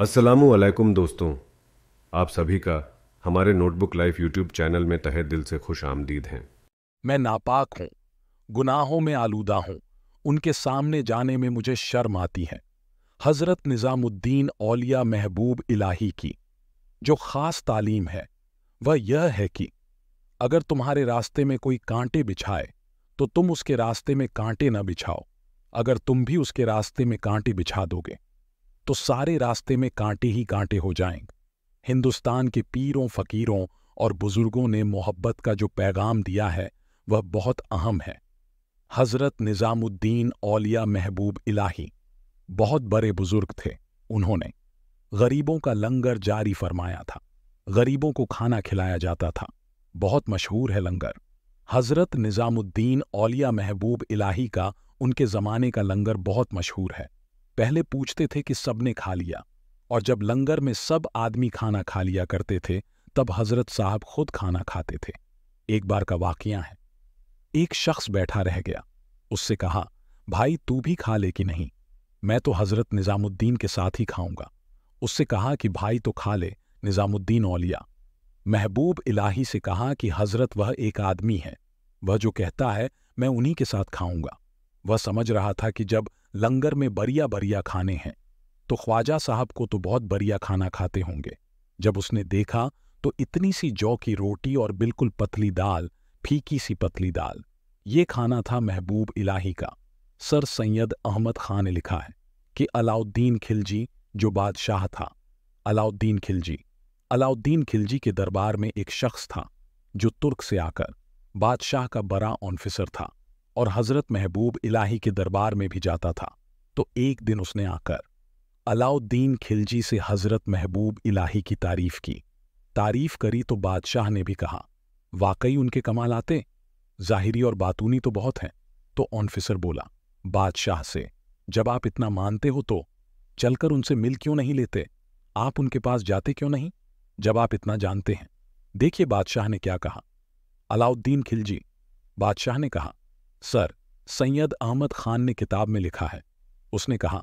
असलम दोस्तों आप सभी का हमारे नोटबुक लाइफ यूट्यूब चैनल में तहे दिल से खुश आमदीद हैं मैं नापाक हूँ गुनाहों में आलूदा हूँ उनके सामने जाने में मुझे शर्म आती है हज़रत निज़ामुद्दीन औलिया महबूब इलाही की जो ख़ास तालीम है वह यह है कि अगर तुम्हारे रास्ते में कोई कांटे बिछाए तो तुम उसके रास्ते में कांटे न बिछाओ अगर तुम भी उसके रास्ते में कांटे बिछा दोगे तो सारे रास्ते में कांटे ही कांटे हो जाएंगे हिंदुस्तान के पीरों फकीरों और बुजुर्गों ने मोहब्बत का जो पैगाम दिया है वह बहुत अहम है हजरत निज़ामुद्दीन औलिया महबूब इलाही बहुत बड़े बुजुर्ग थे उन्होंने गरीबों का लंगर जारी फरमाया था गरीबों को खाना खिलाया जाता था बहुत मशहूर है लंगर हजरत निज़ामुद्दीन औलिया महबूब इलाही का उनके ज़माने का लंगर बहुत मशहूर है पहले पूछते थे कि सबने खा लिया और जब लंगर में सब आदमी खाना खा लिया करते थे तब हजरत साहब खुद खाना खाते थे एक बार का वाकया है एक शख्स बैठा रह गया उससे कहा भाई तू भी खा ले कि नहीं मैं तो हजरत निज़ामुद्दीन के साथ ही खाऊंगा उससे कहा कि भाई तो खा ले निज़ामुद्दीन औलिया महबूब इलाही से कहा कि हजरत वह एक आदमी है वह जो कहता है मैं उन्हीं के साथ खाऊंगा वह समझ रहा था कि जब लंगर में बरिया बरिया खाने हैं तो ख्वाजा साहब को तो बहुत बरिया खाना खाते होंगे जब उसने देखा तो इतनी सी जौ की रोटी और बिल्कुल पतली दाल फीकी सी पतली दाल ये खाना था महबूब इलाही का सर सैयद अहमद ख़ान ने लिखा है कि अलाउद्दीन खिलजी जो बादशाह था अलाउद्दीन खिलजी अलाउद्दीन खिलजी के दरबार में एक शख्स था जो तुर्क से आकर बादशाह का बड़ा ऑफिसर था और हजरत महबूब इलाही के दरबार में भी जाता था तो एक दिन उसने आकर अलाउद्दीन खिलजी से हजरत महबूब इलाही की तारीफ की तारीफ करी तो बादशाह ने भी कहा वाकई उनके कमाल आते जाहिरी और बातूनी तो बहुत हैं तो ऑनफिसर बोला बादशाह से जब आप इतना मानते हो तो चलकर उनसे मिल क्यों नहीं लेते आप उनके पास जाते क्यों नहीं जब आप इतना जानते हैं देखिए बादशाह ने क्या कहा अलाउद्दीन खिलजी बादशाह ने कहा सर सैयद अहमद खान ने किताब में लिखा है उसने कहा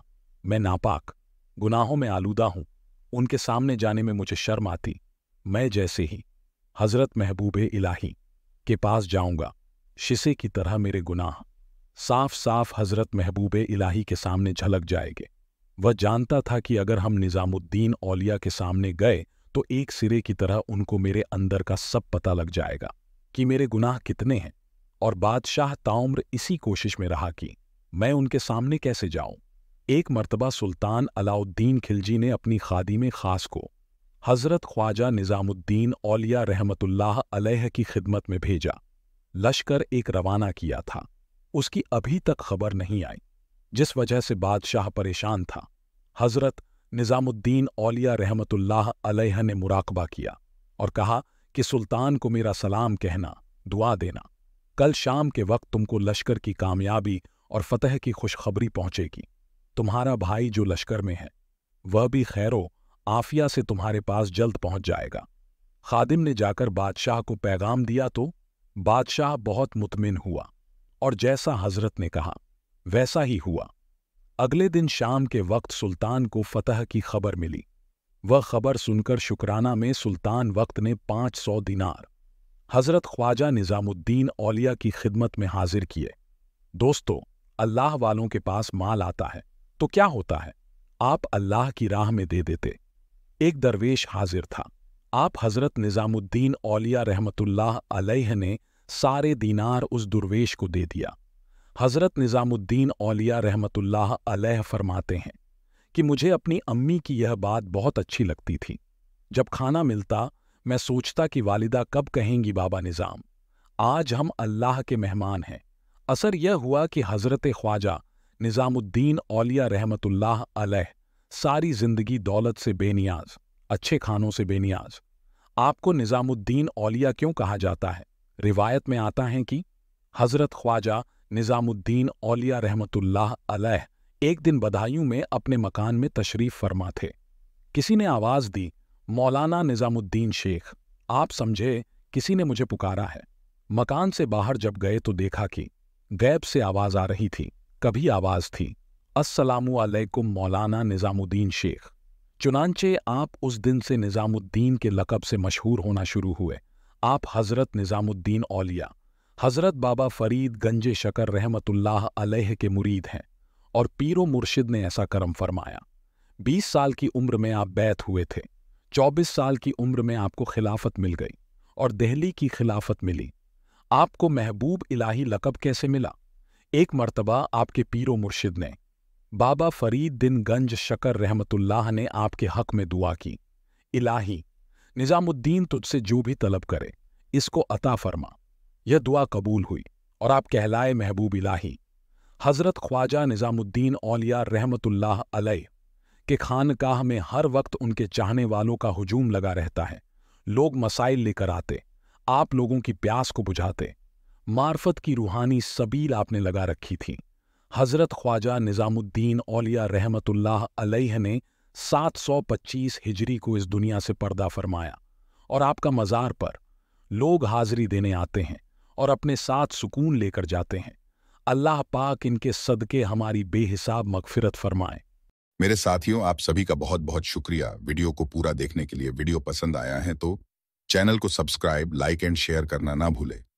मैं नापाक गुनाहों में आलूदा हूं उनके सामने जाने में मुझे शर्म आती मैं जैसे ही हजरत महबूब इलाही के पास जाऊंगा शिशे की तरह मेरे गुनाह साफ साफ हजरत महबूब इलाही के सामने झलक जाएंगे वह जानता था कि अगर हम निज़ामुद्दीन औलिया के सामने गए तो एक सिरे की तरह उनको मेरे अंदर का सब पता लग जाएगा कि मेरे गुनाह कितने हैं और बादशाह ताउम्र इसी कोशिश में रहा कि मैं उनके सामने कैसे जाऊं एक मर्तबा सुल्तान अलाउद्दीन खिलजी ने अपनी खादी में खास को हज़रत ख्वाजा निज़ामुद्दीन औलिया रहमतुल्लाह अलैह की खिदमत में भेजा लश्कर एक रवाना किया था उसकी अभी तक खबर नहीं आई जिस वजह से बादशाह परेशान था हज़रत निज़ामुद्दीन औलिया रहमतुल्लाह अलैह ने मुराकबा किया और कहा कि सुल्तान को मेरा सलाम कहना दुआ देना कल शाम के वक्त तुमको लश्कर की कामयाबी और फतेह की खुशखबरी पहुंचेगी तुम्हारा भाई जो लश्कर में है वह भी खैरो आफिया से तुम्हारे पास जल्द पहुंच जाएगा खादिम ने जाकर बादशाह को पैगाम दिया तो बादशाह बहुत मुतमिन हुआ और जैसा हजरत ने कहा वैसा ही हुआ अगले दिन शाम के वक्त सुल्तान को फतह की खबर मिली वह खबर सुनकर शुक्राना में सुल्तान वक्त ने 500 सौ दिनार हज़रत ख्वाजा निज़ामुद्दीन औलिया की खिदमत में हाजिर किए दोस्तों अल्लाह वालों के पास माल आता है तो क्या होता है आप अल्लाह की राह में दे देते एक दरवेश हाजिर था आप हज़रत निज़ामुद्दीन औलिया रहमतुल्लाह अलैह ने सारे दीनार उस दुर्वेश को दे दिया हज़रत निज़ामुद्दीन औलिया रहमतुल्लाह अलैह फरमाते हैं कि मुझे अपनी अम्मी की यह बात बहुत अच्छी लगती थी जब खाना मिलता मैं सोचता कि वालिदा कब कहेंगी बाबा निज़ाम आज हम अल्लाह के मेहमान हैं असर यह हुआ कि हज़रत ख्वाजा निज़ामुद्दीन औलिया रहमतुल्लाह अलह सारी ज़िंदगी दौलत से बेनियाज अच्छे खानों से बेनियाज आपको निज़ामुद्दीन औलिया क्यों कहा जाता है रिवायत में आता है कि हज़रत ख्वाजा निज़ामुद्दीन औलिया रहमतुल्लाह अलह एक दिन बधाइयों में अपने मकान में तशरीफ़ फरमा थे किसी ने आवाज़ दी मौलाना निज़ामुद्दीन शेख आप समझे किसी ने मुझे पुकारा है मकान से बाहर जब गए तो देखा कि गैब से आवाज़ आ रही थी कभी आवाज़ थी असलकुम मौलाना निज़ामुद्दीन शेख चुनानचे आप उस दिन से निज़ामुद्दीन के लकब से मशहूर होना शुरू हुए आप हज़रत निज़ामुद्दीन औलिया हज़रत बाबा फ़रीद गंजे शकर रहमतुल्लाह अलह के मुरीद हैं और पीरो मुर्शिद ने ऐसा करम फरमाया बीस साल की उम्र में आप बैत हुए थे 24 साल की उम्र में आपको खिलाफत मिल गई और दिल्ली की खिलाफत मिली आपको महबूब इलाही लकब कैसे मिला एक मर्तबा आपके पीरो मुर्शिद ने बाबा फरीद दिन गंज शकर रहमतुल्लाह ने आपके हक में दुआ की इलाही निज़ामुद्दीन तुझसे जो भी तलब करे इसको अता फरमा यह दुआ कबूल हुई और आप कहलाए महबूब इलाही हज़रत ख्वाजा निज़ामुद्दीन औलिया रहमतुल्लाह अलैह कि खानकाह में हर वक्त उनके चाहने वालों का हुजूम लगा रहता है लोग मसाइल लेकर आते आप लोगों की प्यास को बुझाते मार्फत की रूहानी सबील आपने लगा रखी थी हज़रत ख्वाजा निज़ामुद्दीन औलिया रहमतुल्लाह अलैह ने 725 हिजरी को इस दुनिया से पर्दा फरमाया और आपका मज़ार पर लोग हाजिरी देने आते हैं और अपने साथ सुकून लेकर जाते हैं अल्लाह पाक इनके सदके हमारी बेहिसाब मगफिरत फरमाए मेरे साथियों आप सभी का बहुत बहुत शुक्रिया वीडियो को पूरा देखने के लिए वीडियो पसंद आया है तो चैनल को सब्सक्राइब लाइक एंड शेयर करना ना भूले